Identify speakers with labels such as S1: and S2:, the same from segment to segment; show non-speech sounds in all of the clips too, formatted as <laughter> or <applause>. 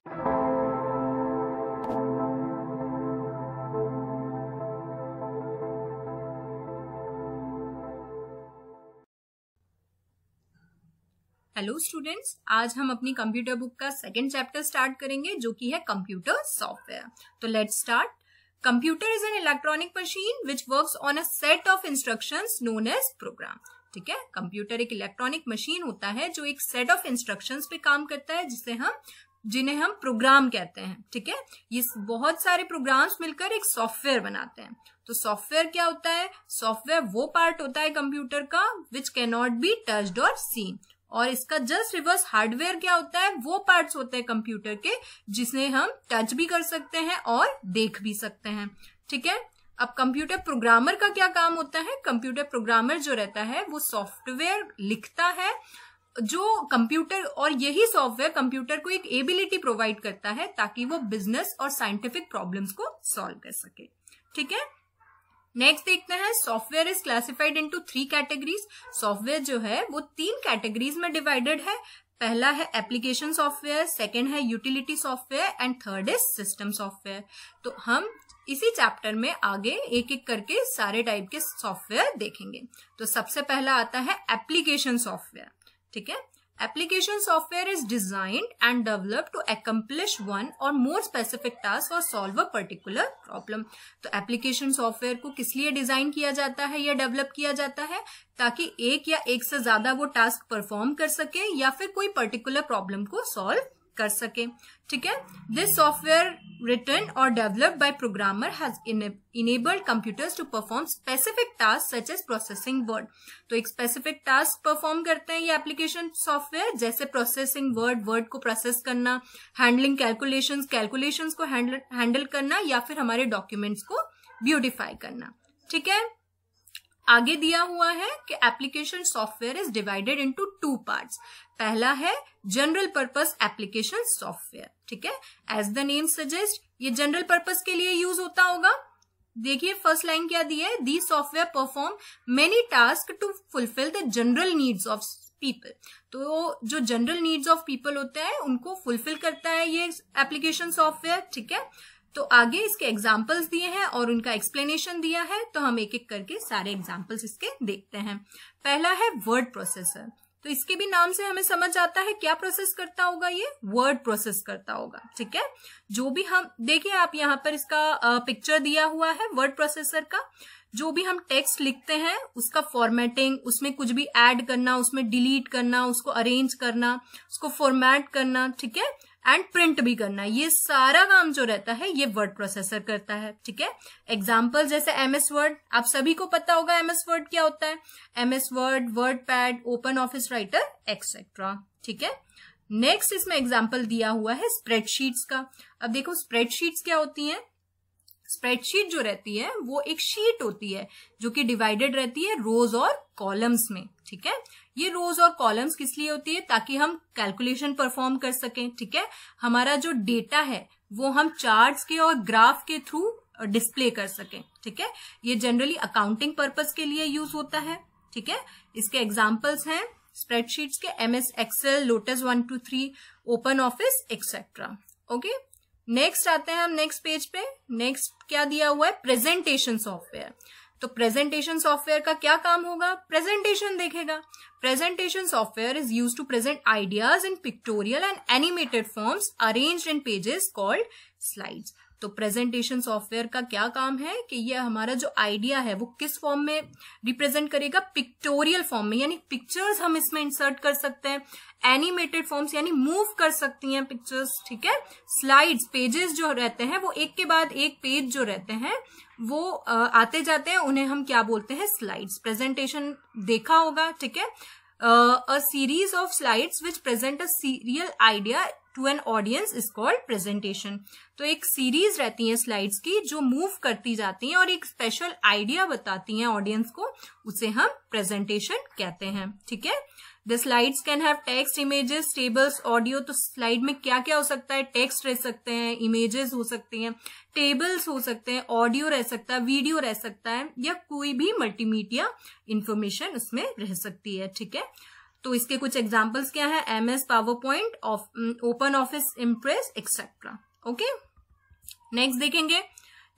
S1: Hello students आज हम अपनी कंप्यूटर बुक का सेकेंड चैप्टर स्टार्ट करेंगे जो कि है कंप्यूटर सॉफ्टवेयर तो let's start computer is an electronic machine which works on a set of instructions known as program ठीक है कंप्यूटर एक इलेक्ट्रॉनिक मशीन होता है जो एक सेट ऑफ इंस्ट्रक्शंस पे काम करता है जिसे हम जिन्हें हम प्रोग्राम कहते हैं ठीक है ये बहुत सारे प्रोग्राम्स मिलकर एक सॉफ्टवेयर बनाते हैं तो सॉफ्टवेयर क्या होता है सॉफ्टवेयर वो पार्ट होता है कंप्यूटर का विच कैनॉट बी टच्ड और सीन और इसका जस्ट रिवर्स हार्डवेयर क्या होता है वो पार्ट्स होते हैं कंप्यूटर के जिसे हम टच भी कर सकते हैं और देख भी सकते हैं ठीक है अब कंप्यूटर प्रोग्रामर का क्या काम होता है कंप्यूटर प्रोग्रामर जो रहता है वो सॉफ्टवेयर लिखता है जो कंप्यूटर और यही सॉफ्टवेयर कंप्यूटर को एक एबिलिटी प्रोवाइड करता है ताकि वो बिजनेस और साइंटिफिक प्रॉब्लम्स को सॉल्व कर सके ठीक है नेक्स्ट देखते हैं software is classified into three categories software जो है वो तीन कैटेगरीज में डिवाइडेड है पहला है एप्लीकेशन सॉफ्टवेयर सेकेंड है utility software and third is system software तो हम इसी चैप्टर में आगे एक एक करके सारे टाइप के सॉफ्टवेयर देखेंगे तो सबसे पहला आता है एप्लीकेशन सॉफ्टवेयर ठीक है application software is design and develop to accomplish one or more specific task or solve a particular problem तो एप्लीकेशन सॉफ्टवेयर को किस लिए डिजाइन किया जाता है या डेवलप किया जाता है ताकि एक या एक से ज्यादा वो टास्क परफॉर्म कर सके या फिर कोई पर्टिकुलर प्रॉब्लम को सॉल्व कर सके ठीक है दिस सॉफ्टवेयर रिटर्न और develop by programmer has enabled computers to perform specific task such as processing word तो एक स्पेसिफिक टास्क परफॉर्म करते हैं ये एप्लीकेशन सॉफ्टवेयर जैसे प्रोसेसिंग वर्ड वर्ड को प्रोसेस करना हैंडलिंग कैलकुलेशन कैलकुलेशन को हैंडल करना या फिर हमारे डॉक्यूमेंट्स को ब्यूटिफाई करना ठीक है आगे दिया हुआ है कि application software is divided into two parts पहला है जनरल पर्पस एप्लीकेशन सॉफ्टवेयर ठीक है एज द नेम सजेस्ट ये जनरल पर्पस के लिए यूज होता होगा देखिए फर्स्ट लाइन क्या दी है the software perform many task to fulfil the general needs of people तो जो जनरल नीड्स ऑफ पीपल होते हैं उनको फुलफिल करता है ये एप्लीकेशन सॉफ्टवेयर ठीक है तो आगे इसके एग्जाम्पल्स दिए हैं और उनका एक्सप्लेनेशन दिया है तो हम एक एक करके सारे एग्जाम्पल्स इसके देखते हैं पहला है वर्ड प्रोसेसर तो इसके भी नाम से हमें समझ आता है क्या प्रोसेस करता होगा ये वर्ड प्रोसेस करता होगा ठीक है जो भी हम देखिए आप यहाँ पर इसका पिक्चर दिया हुआ है वर्ड प्रोसेसर का जो भी हम टेक्स्ट लिखते हैं उसका फॉर्मेटिंग उसमें कुछ भी ऐड करना उसमें डिलीट करना उसको अरेंज करना उसको फॉर्मेट करना ठीक है एंड प्रिंट भी करना ये सारा काम जो रहता है ये वर्ड प्रोसेसर करता है ठीक है एग्जाम्पल जैसे एमएस वर्ड आप सभी को पता होगा एमएस वर्ड क्या होता है MS Word WordPad open office writer etcetera ठीक है नेक्स्ट इसमें एग्जाम्पल दिया हुआ है स्प्रेडशीट्स का अब देखो स्प्रेडशीट्स क्या होती हैं स्प्रेडशीट जो रहती है वो एक शीट होती है जो कि डिवाइडेड रहती है रोज और कॉलम्स में ठीक है ये रोज और कॉलम्स किस लिए होती है ताकि हम कैलकुलेशन परफॉर्म कर सकें ठीक है हमारा जो डेटा है वो हम चार्ट्स के और ग्राफ के थ्रू डिस्प्ले कर सकें ठीक है ये जनरली अकाउंटिंग पर्पज के लिए यूज होता है ठीक है इसके एग्जाम्पल्स हैं स्प्रेडशीट्स के M S Excel Lotus one two three open office etcetera okay next आते हैं हम नेक्स्ट पेज पे नेक्स्ट क्या दिया हुआ है प्रेजेंटेशन सॉफ्टवेयर तो प्रेजेंटेशन सॉफ्टवेयर का क्या काम होगा प्रेजेंटेशन देखेगा presentation software is use to present ideas in pictorial and animated forms arranged in pages called slides तो प्रेजेंटेशन सॉफ्टवेयर का क्या काम है कि ये हमारा जो आइडिया है वो किस फॉर्म में रिप्रेजेंट करेगा पिक्टोरियल फॉर्म में यानी पिक्चर्स हम इसमें इंसर्ट कर सकते हैं एनिमेटेड फॉर्म्स यानी मूव कर सकती हैं पिक्चर्स ठीक है स्लाइड्स पेजेस जो रहते हैं वो एक के बाद एक पेज जो रहते हैं वो आते जाते हैं उन्हें हम क्या बोलते हैं स्लाइड्स प्रेजेंटेशन देखा होगा ठीक है a series of slides which present a serial idea to an audience is called presentation तो एक सीरीज रहती है स्लाइड्स की जो मूव करती जाती हैं और एक स्पेशल आइडिया बताती हैं ऑडियंस को उसे हम प्रेजेंटेशन कहते हैं ठीक है the slides can have text images tables audio तो स्लाइड में क्या क्या हो सकता है टेक्स्ट रह सकते हैं इमेजेस हो सकते हैं टेबल्स हो सकते हैं ऑडियो रह सकता है वीडियो रह सकता है या कोई भी मल्टीमीडिया इंफॉर्मेशन उसमें रह सकती है ठीक है तो इसके कुछ एग्जाम्पल्स क्या है M S PowerPoint open office impress etcetera okay next देखेंगे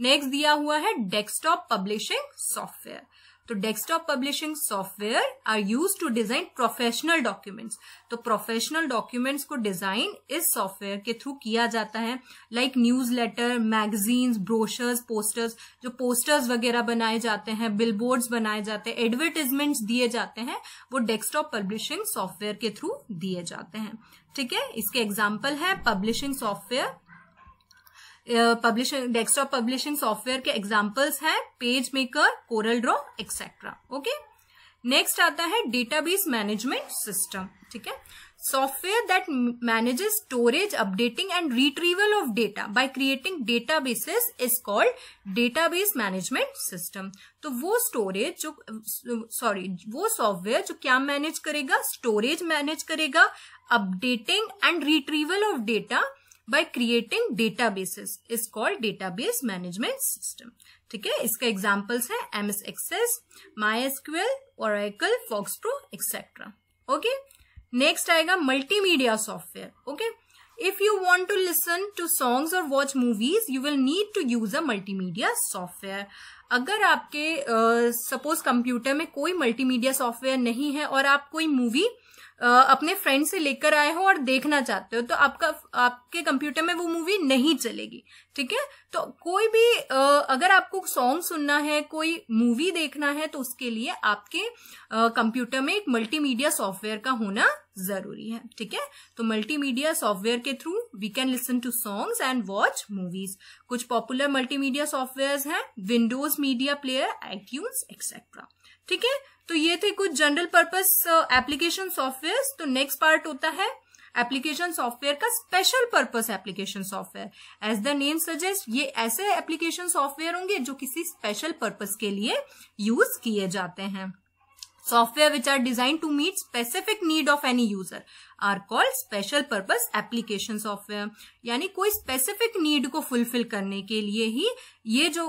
S1: नेक्स्ट दिया हुआ है डेस्कटॉप पब्लिशिंग सॉफ्टवेयर तो desktop publishing software are use to design professional documents तो प्रोफेशनल डॉक्यूमेंट्स को डिजाइन इस सॉफ्टवेयर के थ्रू किया जाता है like newsletter magazines brochures posters जो पोस्टर्स वगैरह बनाए जाते हैं बिल बनाए जाते हैं एडवर्टीजमेंट्स दिए जाते हैं वो डेस्कटॉप पब्लिशिंग सॉफ्टवेयर के थ्रू दिए जाते हैं ठीक है इसके एग्जाम्पल है publishing software publishing desktop publishing software के एग्जाम्पल्स है PageMaker Corel Draw etcetera okay next आता है डेटाबेस मैनेजमेंट सिस्टम ठीक है software that manages storage updating and retrieval of data by creating bases is called database management system तो वो storage जो sorry वो software जो क्या मैनेज करेगा स्टोरेज मैनेज करेगा updating and retrieval of data by creating databases is called database management system ठीक है इसका एग्जाम्पल्स है M S Access my S MySQL Oracle FoxPro etcetera okay next आएगा multimedia software okay if you want to listen to songs और watch movies you will need to use a multimedia software अगर आपके suppose uh, computer में कोई multi multimedia software नहीं है और आप कोई मूवी अपने फ्रेंड से लेकर आए हो और देखना चाहते हो तो आपका आपके कंप्यूटर में वो मूवी नहीं चलेगी ठीक है तो कोई भी अगर आपको सॉन्ग सुनना है कोई मूवी देखना है तो उसके लिए आपके कंप्यूटर में एक मल्टीमीडिया सॉफ्टवेयर का होना जरूरी है ठीक है तो मल्टीमीडिया सॉफ्टवेयर के through we can listen to songs and watch movies कुछ पॉपुलर मल्टीमीडिया सॉफ्टवेयर हैं Windows Media Player iTunes etcetera ठीक है तो ये थे कुछ जनरल पर्पज एप्लीकेशन सॉफ्टवेयर तो नेक्स्ट पार्ट होता है एप्लीकेशन सॉफ्टवेयर का special purpose application software as the name suggest ये ऐसे एप्लीकेशन सॉफ्टवेयर होंगे जो किसी स्पेशल पर्पज के लिए यूज किए जाते हैं Software which are designed to meet specific need of any user are called special purpose application software. यानी कोई specific need को fulfill करने के लिए ही ये जो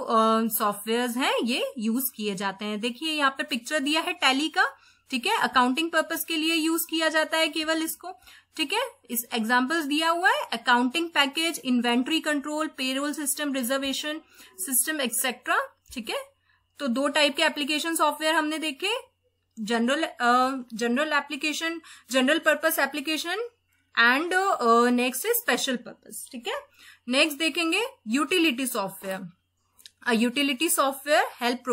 S1: सॉफ्टवेयर uh, हैं ये यूज किए जाते हैं देखिए यहाँ पर पिक्चर दिया है टैली का ठीक है अकाउंटिंग पर्पज के लिए यूज किया जाता है केवल इसको ठीक है इस एग्जाम्पल्स दिया हुआ है accounting package inventory control payroll system reservation system etcetera ठीक है तो दो टाइप के एप्लीकेशन सॉफ्टवेयर हमने देखे general general application general purpose application and next is special purpose ठीक है नेक्स्ट देखेंगे utility software utility software help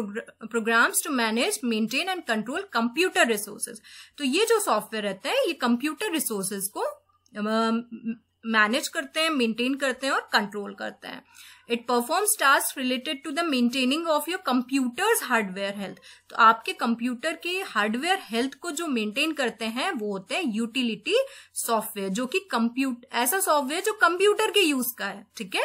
S1: programs to manage maintain and control computer resources तो ये जो सॉफ्टवेयर रहता है ये कंप्यूटर रिसोर्सेज को um, मैनेज करते हैं मेंटेन करते हैं और कंट्रोल करते हैं it performs task related to the maintaining of your computer's hardware health तो आपके कंप्यूटर के हार्डवेयर हेल्थ को जो मेंटेन करते हैं वो होते हैं यूटिलिटी सॉफ्टवेयर जो कि कंप्यूट ऐसा सॉफ्टवेयर जो कंप्यूटर के यूज का है ठीक है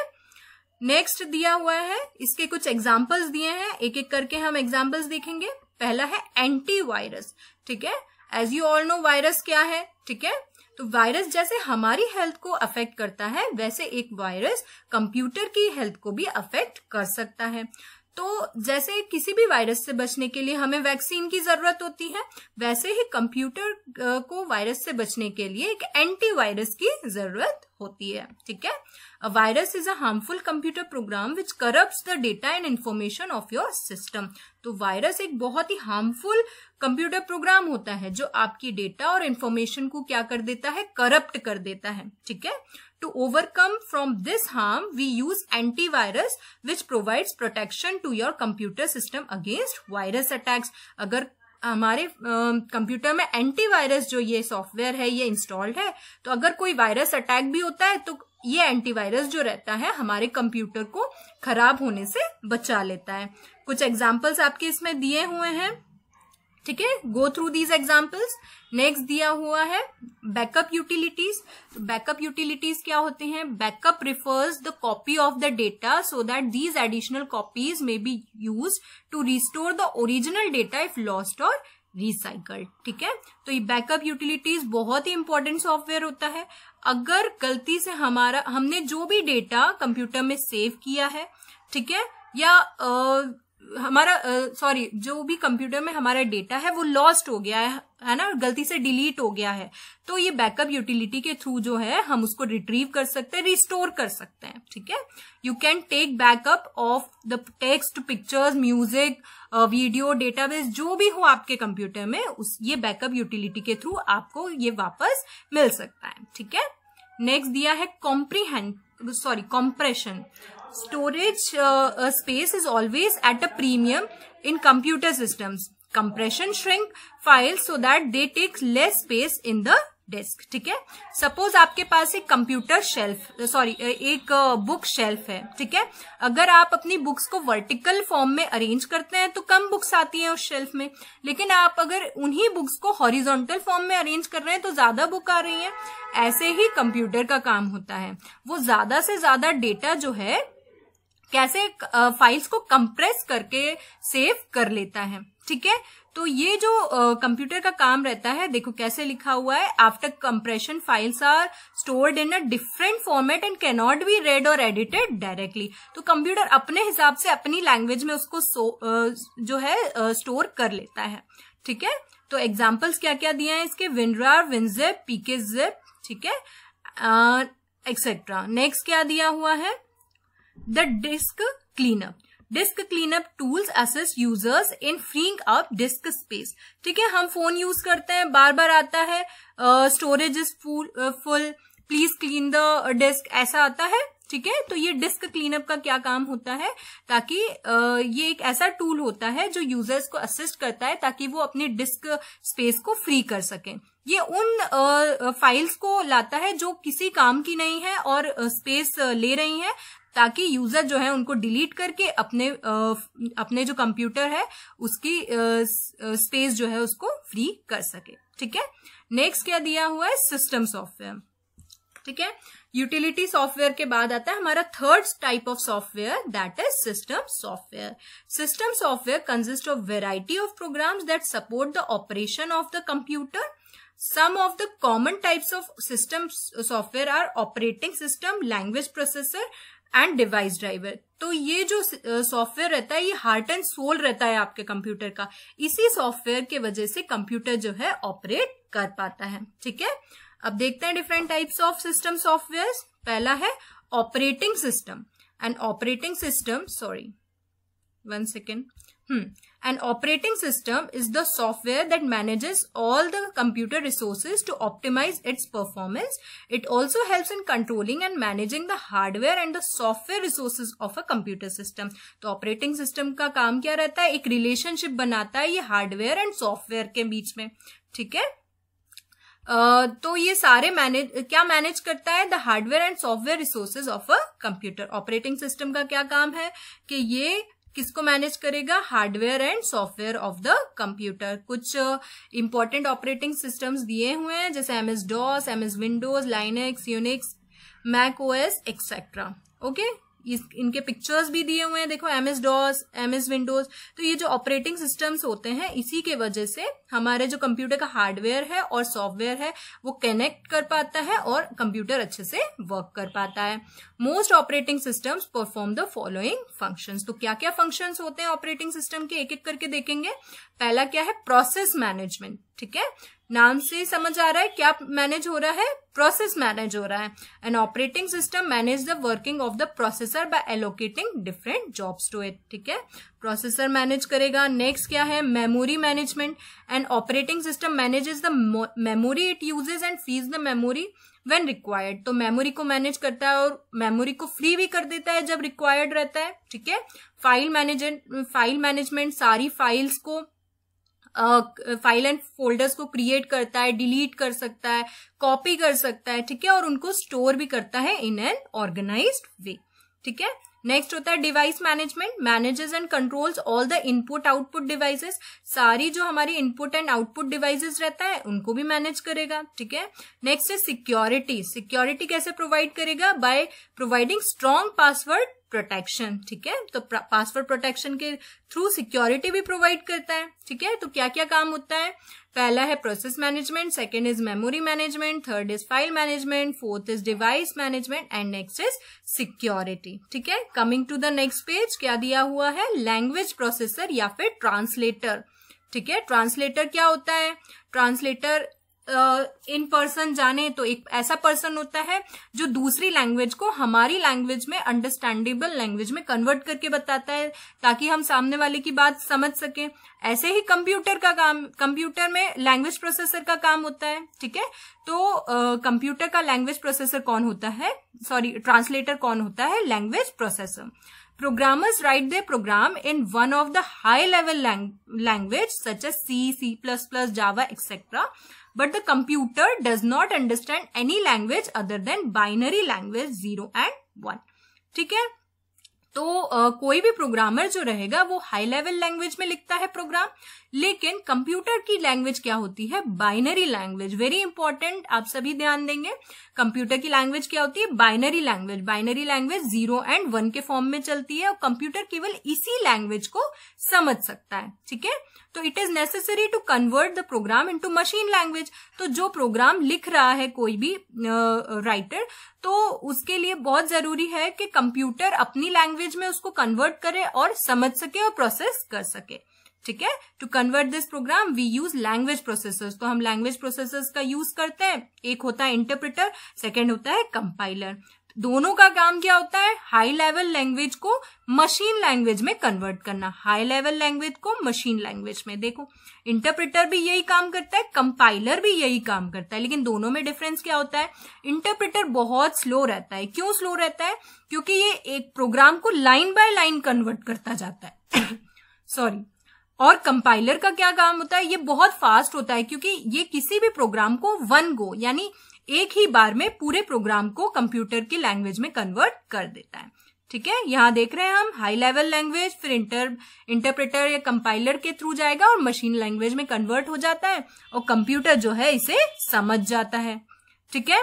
S1: नेक्स्ट दिया हुआ है इसके कुछ एग्जाम्पल्स दिए हैं एक एक करके हम एग्जाम्पल्स देखेंगे पहला है एंटी वायरस ठीक है as you all know virus क्या है ठीक है तो वायरस जैसे हमारी हेल्थ को अफेक्ट करता है वैसे एक वायरस कंप्यूटर की हेल्थ को भी अफेक्ट कर सकता है तो जैसे किसी भी वायरस से बचने के लिए हमें वैक्सीन की जरूरत होती है वैसे ही कंप्यूटर को वायरस से बचने के लिए एक एंटीवायरस की जरूरत होती है ठीक है a virus is a harmful computer program which corrupt the data and information of your system तो वायरस एक बहुत ही हार्मफुल कंप्यूटर प्रोग्राम होता है जो आपकी डेटा और इन्फॉर्मेशन को क्या कर देता है करप्ट कर देता है ठीक है To overcome from this harm, we use antivirus which provides protection to your computer system against virus attacks. अगर हमारे कंप्यूटर में एंटीवायरस जो ये सॉफ्टवेयर है ये इंस्टॉल्ड है तो अगर कोई वायरस अटैक भी होता है तो ये एंटीवायरस जो रहता है हमारे कंप्यूटर को खराब होने से बचा लेता है कुछ एग्जाम्पल्स आपके इसमें दिए हुए हैं ठीक है go through these examples next दिया हुआ है बैकअप यूटिलिटीज बैकअप यूटिलिटीज क्या होते हैं backup refers the copy of the data so that these additional copies may be use to restore the original data if lost or recycled ठीक है तो ये बैकअप यूटिलिटीज बहुत ही इंपॉर्टेंट सॉफ्टवेयर होता है अगर गलती से हमारा हमने जो भी डेटा कंप्यूटर में सेव किया है ठीक है या हमारा सॉरी जो भी कंप्यूटर में हमारा डेटा है वो लॉस्ट हो गया है है ना गलती से डिलीट हो गया है तो ये बैकअप यूटिलिटी के थ्रू जो है हम उसको रिट्रीव कर सकते हैं रिस्टोर कर सकते हैं ठीक है you can take backup of the text pictures music video database जो भी हो आपके कंप्यूटर में उस ये बैकअप यूटिलिटी के थ्रू आपको ये वापस मिल सकता है ठीक है नेक्स्ट दिया है comprehend sorry compression storage uh, uh, space is always at a premium in computer systems compression shrink files so that they take less space in the desk ठीक है सपोज आपके पास एक कंप्यूटर शेल्फ सॉरी एक bookshelf है ठीक है अगर आप अपनी बुक्स को वर्टिकल फॉर्म में अरेंज करते हैं तो कम बुक्स आती हैं उस शेल्फ में लेकिन आप अगर उन्हीं बुक्स को हॉरिजॉन्टल फॉर्म में अरेंज कर रहे हैं तो ज्यादा बुक आ रही है ऐसे ही कंप्यूटर का काम होता है वो ज्यादा से ज्यादा डेटा जो है कैसे फाइल्स को कंप्रेस करके सेव कर लेता है ठीक है तो ये जो कंप्यूटर uh, का काम रहता है देखो कैसे लिखा हुआ है after compression files are stored in a different format and not be read or edited directly तो कंप्यूटर अपने हिसाब से अपनी लैंग्वेज में उसको सो, uh, जो है स्टोर uh, कर लेता है ठीक है तो एग्जाम्पल्स क्या क्या दिए हैं इसके विनरार विनजेप पीके जेप ठीक है एक्सेट्रा नेक्स्ट क्या दिया हुआ है the disk cleanup disk cleanup tools assist users in freeing up disk space ठीक है हम फोन यूज करते हैं बार बार आता है storage is full please clean the disk ऐसा आता है ठीक है तो ये डिस्क क्लीनअप का क्या काम होता है ताकि ये एक ऐसा टूल होता है जो यूजर्स को असिस्ट करता है ताकि वो अपने डिस्क स्पेस को फ्री कर सकें ये उन फाइल्स को लाता है जो किसी काम की नहीं है और स्पेस ले रही हैं ताकि यूजर जो है उनको डिलीट करके अपने आ, अपने जो कंप्यूटर है उसकी स्पेस जो है उसको फ्री कर सके ठीक है नेक्स्ट क्या दिया हुआ है सिस्टम सॉफ्टवेयर ठीक है यूटिलिटी सॉफ्टवेयर के बाद आता है हमारा third type of software that is system software system software consist of variety of program that support the operation of the computer some of the common types of system software are operating system language processor and device driver तो ये जो software रहता है ये heart and soul रहता है आपके computer का इसी सॉफ्टवेयर के वजह से कंप्यूटर जो है ऑपरेट कर पाता है ठीक है अब देखते हैं different types of system software पहला है operating system and operating system sorry one second hmm An operating system is the software that manages all the computer resources to optimize its performance. It also helps in controlling and managing the hardware and the software resources of a computer system. तो operating system का काम क्या रहता है एक relationship बनाता है ये hardware and software के बीच में ठीक है Uh, तो ये सारे मैनेज क्या मैनेज करता है the hardware and software resources of a computer operating system का क्या काम है कि ये किसको मैनेज करेगा hardware and software of the computer कुछ इंपॉर्टेंट ऑपरेटिंग सिस्टम्स दिए हुए हैं जैसे M S DOS M S Windows Linux Unix Mac OS etcetera okay इस इनके पिक्चर्स भी दिए हुए हैं देखो M S DOS M S Windows तो ये जो ऑपरेटिंग सिस्टम्स होते हैं इसी के वजह से हमारे जो कंप्यूटर का हार्डवेयर है और सॉफ्टवेयर है वो कनेक्ट कर पाता है और कंप्यूटर अच्छे से वर्क कर पाता है most operating systems perform the following functions तो क्या क्या फंक्शंस होते हैं ऑपरेटिंग सिस्टम के एक एक करके देखेंगे पहला क्या है प्रोसेस मैनेजमेंट ठीक है नाम से समझ आ रहा है क्या मैनेज हो रहा है प्रोसेस मैनेज हो रहा है and operating system manage the working of the processor by allocating different jobs to it ठीक है प्रोसेसर मैनेज करेगा नेक्स्ट क्या है memory management and operating system manages the memory it uses and frees the memory when required तो memory को manage करता है और मेमोरी को फ्री भी कर देता है जब रिक्वायर्ड रहता है ठीक है फाइल मैनेजमेंट फाइल मैनेजमेंट सारी फाइल्स को फाइल एंड फोल्डर्स को क्रिएट करता है डिलीट कर सकता है कॉपी कर सकता है ठीक है और उनको स्टोर भी करता है इन एन ऑर्गेनाइज वे ठीक है नेक्स्ट होता है device management manages and controls all the input output devices सारी जो हमारी इनपुट एंड आउटपुट डिवाइसेस रहता है उनको भी मैनेज करेगा ठीक है नेक्स्ट है सिक्योरिटी सिक्योरिटी कैसे प्रोवाइड करेगा by providing strong password protection ठीक है तो पासवर्ड प्रोटेक्शन के थ्रू सिक्योरिटी भी प्रोवाइड करता है ठीक है तो क्या क्या काम होता है पहला है process management second is memory management third is file management fourth is device management and next is security ठीक है coming to the next page क्या दिया हुआ है लैंग्वेज प्रोसेसर या फिर ट्रांसलेटर ठीक है ट्रांसलेटर क्या होता है ट्रांसलेटर इन पर्सन जाने तो एक ऐसा पर्सन होता है जो दूसरी लैंग्वेज को हमारी लैंग्वेज में अंडरस्टैंडेबल लैंग्वेज में कन्वर्ट करके बताता है ताकि हम सामने वाले की बात समझ सके ऐसे ही कंप्यूटर का काम कंप्यूटर में लैंग्वेज प्रोसेसर का काम होता है ठीक है तो कंप्यूटर का लैंग्वेज प्रोसेसर कौन होता है सॉरी ट्रांसलेटर कौन होता है language processor programmers write they program in one of the high level language such as C C plus plus Java etcetera but the computer does not understand any language other than binary language zero and one ठीक है तो uh, कोई भी programmer जो रहेगा वो high level language में लिखता है प्रोग्राम लेकिन कंप्यूटर की लैंग्वेज क्या होती है बाइनरी लैंग्वेज वेरी इंपॉर्टेंट आप सभी ध्यान देंगे कंप्यूटर की लैंग्वेज क्या होती है binary language binary language zero and one के फॉर्म में चलती है और कंप्यूटर केवल इसी लैंग्वेज को समझ सकता है ठीक है तो it is necessary to convert the program to machine language तो जो प्रोग्राम लिख रहा है कोई भी राइटर uh, तो उसके लिए बहुत जरूरी है कि कंप्यूटर अपनी लैंग्वेज में उसको कन्वर्ट करे और समझ सके और प्रोसेस कर सके ठीक है to convert this program we use language processors तो हम लैंग्वेज प्रोसेसर्स का यूज करते हैं एक होता है इंटरप्रिटर सेकेंड होता है कंपाइलर दोनों का काम क्या होता है हाई लेवल लैंग्वेज को मशीन लैंग्वेज में कन्वर्ट करना हाई लेवल लैंग्वेज को मशीन लैंग्वेज में देखो इंटरप्रिटर भी यही काम करता है कंपाइलर भी यही काम करता है लेकिन दोनों में डिफरेंस क्या होता है इंटरप्रिटर बहुत स्लो रहता है क्यों स्लो रहता है क्योंकि ये एक प्रोग्राम को लाइन बाय लाइन कन्वर्ट करता जाता है सॉरी <coughs> और कंपाइलर का क्या काम होता है ये बहुत फास्ट होता है क्योंकि ये किसी भी प्रोग्राम को वन गो यानी एक ही बार में पूरे प्रोग्राम को कंप्यूटर की लैंग्वेज में कन्वर्ट कर देता है ठीक है यहाँ देख रहे हैं हम हाई लेवल लैंग्वेज फिर इंटर इंटरप्रेटर या कंपाइलर के थ्रू जाएगा और मशीन लैंग्वेज में कन्वर्ट हो जाता है और कंप्यूटर जो है इसे समझ जाता है ठीक है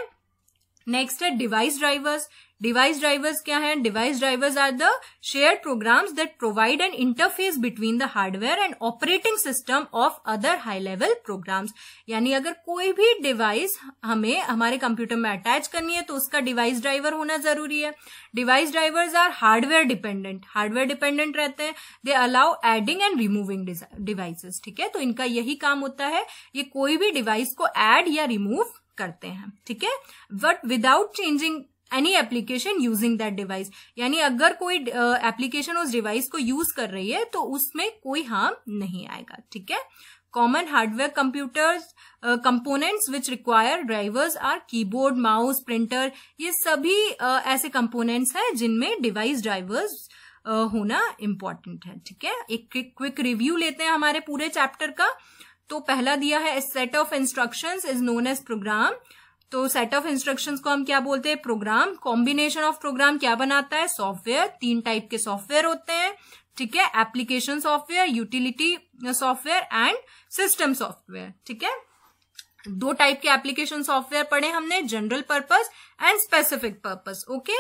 S1: नेक्स्ट है डिवाइस ड्राइवर्स डिवाइस ड्राइवर्स क्या है device drivers are the share programs that provide an interface between the hardware and operating system of other high level programs यानी अगर कोई भी डिवाइस हमें हमारे कंप्यूटर में अटैच करनी है तो उसका डिवाइस ड्राइवर होना जरूरी है device drivers are hardware dependent hardware dependent रहते हैं they allow adding and removing devices ठीक है तो इनका यही काम होता है ये कोई भी डिवाइस को एड या रिमूव करते हैं ठीक है but without changing any application using that device यानी अगर कोई एप्लीकेशन उस डिवाइस को यूज कर रही है तो उसमें कोई हार्म नहीं आएगा ठीक है common hardware computers components which require drivers are keyboard mouse printer ये सभी uh, ऐसे कंपोनेंट्स हैं जिनमें डिवाइस ड्राइवर्स होना इंपॉर्टेंट है ठीक है एक क्विक रिव्यू लेते हैं हमारे पूरे चैप्टर का तो पहला दिया है set of instruction is known as program तो सेट ऑफ इंस्ट्रक्शंस को हम क्या बोलते हैं प्रोग्राम कॉम्बिनेशन ऑफ प्रोग्राम क्या बनाता है सॉफ्टवेयर तीन टाइप के सॉफ्टवेयर होते हैं ठीक है application software utility software and system software ठीक है दो टाइप के एप्लीकेशन सॉफ्टवेयर पढ़े हमने general purpose and specific purpose okay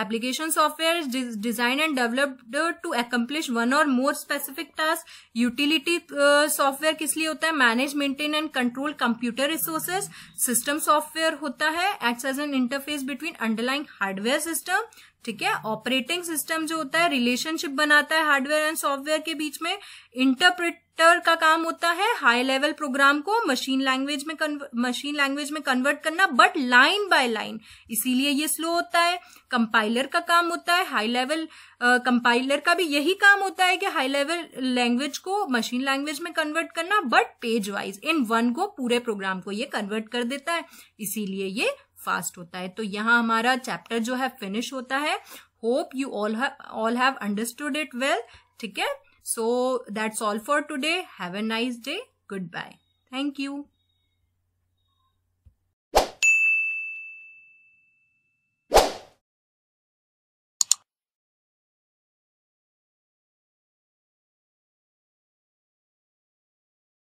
S1: application software designed and developed to accomplish one or more specific task utility software किस लिए होता है manage maintain and control computer resources system software होता है acts as an interface between underlying hardware system ठीक है operating system जो होता है रिलेशनशिप बनाता है हार्डवेयर एंड सॉफ्टवेयर के बीच में इंटरप्रिट टर का काम होता है हाई लेवल प्रोग्राम को मशीन लैंग्वेज में मशीन लैंग्वेज में कन्वर्ट करना बट लाइन बाय लाइन इसीलिए ये स्लो होता है कंपाइलर का काम होता है हाई लेवल कंपाइलर का भी यही काम होता है कि हाई लेवल लैंग्वेज को मशीन लैंग्वेज में कन्वर्ट करना but page wise in one को पूरे प्रोग्राम को ये कन्वर्ट कर देता है इसीलिए ये फास्ट होता है तो यहाँ हमारा चैप्टर जो है फिनिश होता है hope you all all have understood it well ठीक है So that's all for today. Have a nice day. Goodbye. Thank you.